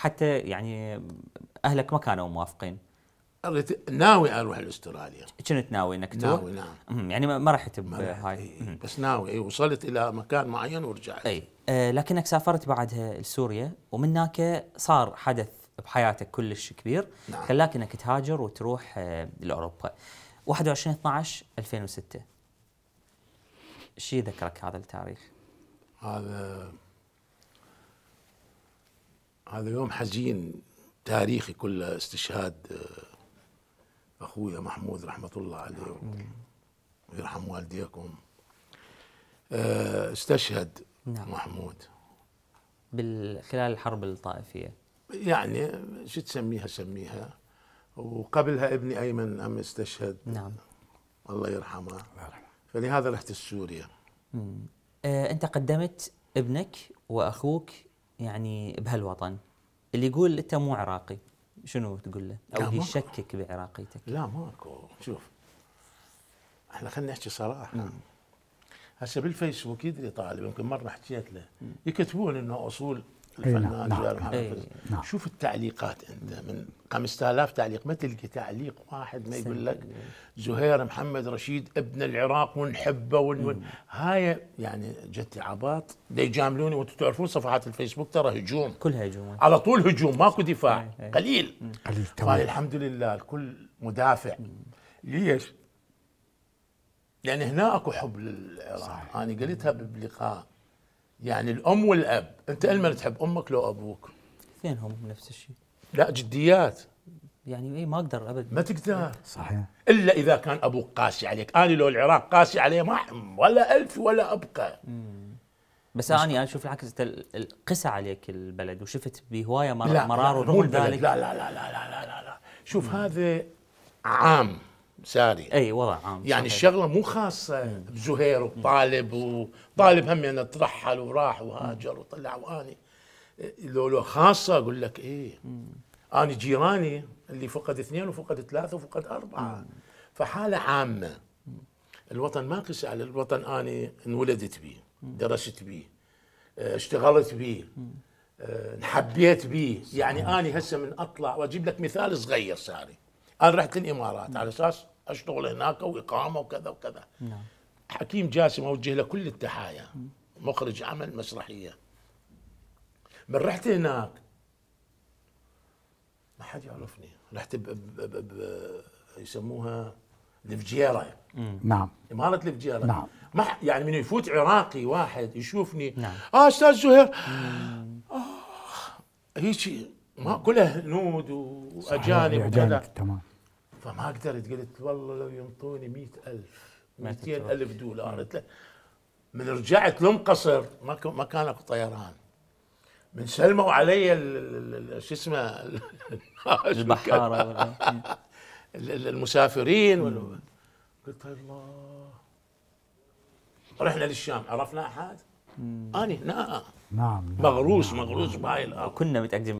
حتى يعني اهلك ما كانوا موافقين ناوي اروح لاستراليا كنت ناوي انك تروح؟ ناوي نعم يعني ما رحت بهاي إيه بس ناوي إيه وصلت الى مكان معين ورجعت اي آه لكنك سافرت بعدها لسوريا ومن هناك صار حدث بحياتك كلش كبير نعم. خلاك انك تهاجر وتروح آه لاوروبا 21 12 2006 شي ذكرك هذا التاريخ؟ هذا هذا يوم حزين تاريخي كله استشهاد آه، اخويا محمود رحمه الله عليه ويرحم نعم. والديكم آه، استشهد نعم. محمود خلال الحرب الطائفيه يعني شو تسميها سميها وقبلها ابني ايمن ام استشهد نعم الله يرحمه فلهذا رحت سوريا أه انت قدمت ابنك واخوك يعني بهالوطن اللي يقول انت مو عراقي شنو تقول له؟ او يشكك بعراقيتك لا ماكو شوف احنا خلينا نحكي صراحه نعم. هسه بالفيسبوك يدري طالب يمكن مره حكيت له يكتبون انه اصول نعم، الفنان نعم. جوار محمد نعم. شوف التعليقات انت من 5000 تعليق ما تلقي تعليق واحد ما يقول لك زهير محمد رشيد ابن العراق ونحبه ون... هاي يعني جت عباط يجاملوني وانتم تعرفون صفحات الفيسبوك ترى هجوم كلها هجوم على طول هجوم ماكو دفاع قليل قليل الحمد لله الكل مدافع ليش؟ يعني هنا اكو حب للعراق انا قلتها بلقاء يعني الام والاب انت المن تحب امك لو ابوك اثنينهم نفس الشيء لا جديات يعني اي ما اقدر ابد ما تقدر صحيح الا اذا كان ابوك قاسي عليك انا لو العراق قاسي علي ما ولا الف ولا ابقى مم. بس اني انا يعني اشوف العكس قسى عليك البلد وشفت بهوايه مرار ورغم مرار ذلك لا لا لا لا لا لا, لا, لا. شوف مم. هذا عام ساري اي وضع عام يعني صحيح. الشغله مو خاصه بزهير وطالب وطالب هم يعني ترحل وراح وهاجر وطلع واني لو لو خاصه اقول لك ايه انا اني جيراني اللي فقد اثنين وفقد ثلاثه وفقد اربعه فحاله عامه الوطن ما قسى على الوطن اني انولدت به درست به آه، اشتغلت به آه، انحبيت به يعني اني هسه من اطلع واجيب لك مثال صغير ساري انا رحت الامارات على نعم. اساس اشتغل هناك واقامه وكذا وكذا نعم. حكيم جاسم اوجه له كل التحايا مخرج عمل مسرحيه من رحت هناك ما حد يعرفني رحت ب... ب... ب... ب... يسموها الفجيره نعم اماره الفجيره نعم ما يعني من يفوت عراقي واحد يشوفني نعم. اه استاذ زهير آه هيك ما كلها هنود واجانب وكذا تمام فما قدرت قلت والله لو ينطوني مئة ألف مئتين ألف دولار قلت له من رجعت لم قصر ما ما كان اكو طيران من سلموا علي شو اسمه البحاره المسافرين قلت الله رحنا للشام عرفنا احد اني نعم نعم, نعم، مغروس نعم. مغروس بهاي الارض كنا متاكدين